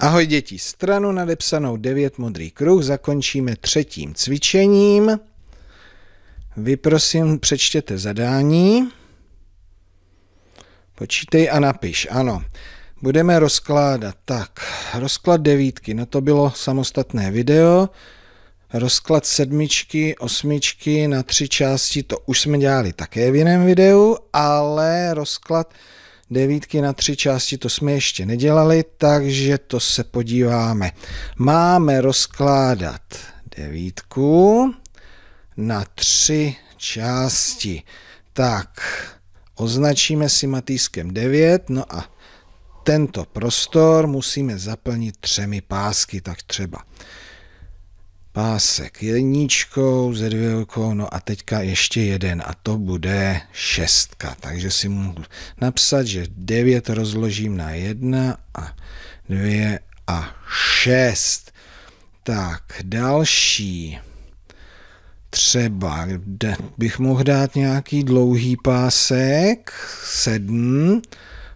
Ahoj děti, stranu nadepsanou 9 modrý kruh zakončíme třetím cvičením. Vy prosím přečtěte zadání. Počítej a napiš, ano. Budeme rozkládat, tak, rozklad devítky, na to bylo samostatné video. Rozklad sedmičky, osmičky na tři části, to už jsme dělali také v jiném videu, ale rozklad devítky na tři části, to jsme ještě nedělali, takže to se podíváme. Máme rozkládat devítku na tři části. Tak, označíme si matýskem 9, no a tento prostor musíme zaplnit třemi pásky, tak třeba pásek jedničkou, ze dvělkou, no a teďka ještě jeden a to bude šestka. Takže si můžu napsat, že 9 rozložím na 1 a 2 a 6. Tak, další. Třeba kde bych mohl dát nějaký dlouhý pásek, 7.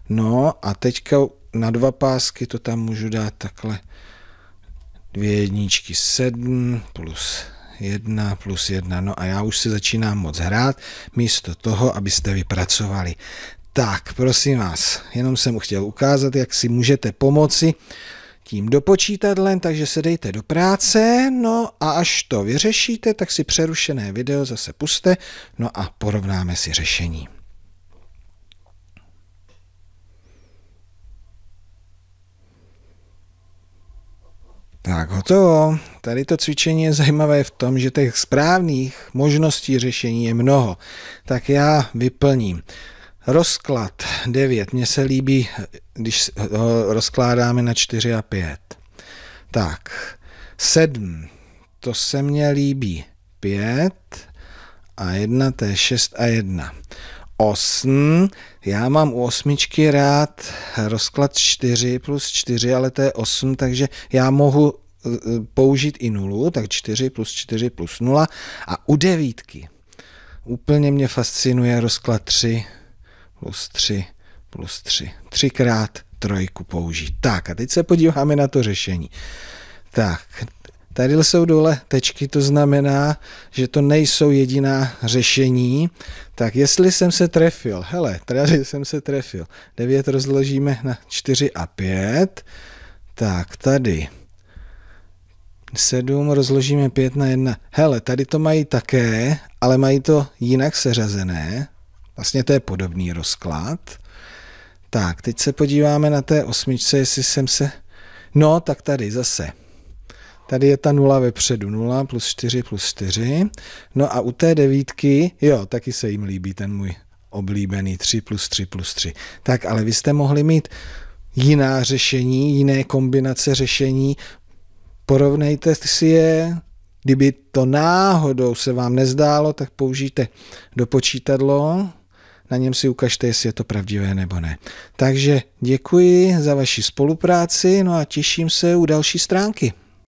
No a teďka na dva pásky to tam můžu dát takhle dvě jedničky, sedm plus jedna plus jedna. No a já už si začínám moc hrát, místo toho, abyste vypracovali. Tak, prosím vás, jenom jsem chtěl ukázat, jak si můžete pomoci tím dopočítat len takže se dejte do práce, no a až to vyřešíte, tak si přerušené video zase puste, no a porovnáme si řešení. Tak hotovo. Tady to cvičení je zajímavé v tom, že těch správných možností řešení je mnoho. Tak já vyplním. Rozklad 9. Mně se líbí, když ho rozkládáme na 4 a 5. Tak, 7. To se mně líbí. 5 a 1, to je 6 a 1. 8. Já mám u osmičky rád rozklad 4 plus 4, ale to je 8, takže já mohu eh, eh, použít i nulu, tak 4 plus 4 plus 0. A u devítky úplně mě fascinuje rozklad 3 plus 3 plus 3. Třikrát trojku použít. Tak a teď se podíváme na to řešení. Tak, Tady jsou dole tečky, to znamená, že to nejsou jediná řešení. Tak jestli jsem se trefil, hele, tady jsem se trefil. 9 rozložíme na 4 a 5. Tak tady 7 rozložíme 5 na 1. Hele, tady to mají také, ale mají to jinak seřazené. Vlastně to je podobný rozklad. Tak, teď se podíváme na té osmičce, jestli jsem se... No, tak tady zase. Tady je ta nula vepředu, 0 plus 4 plus 4. No a u té devítky, jo, taky se jim líbí ten můj oblíbený 3 plus 3 plus 3. Tak, ale vy jste mohli mít jiná řešení, jiné kombinace řešení. Porovnejte si je, kdyby to náhodou se vám nezdálo, tak použijte do počítadlo, na něm si ukažte, jestli je to pravdivé nebo ne. Takže děkuji za vaši spolupráci, no a těším se u další stránky.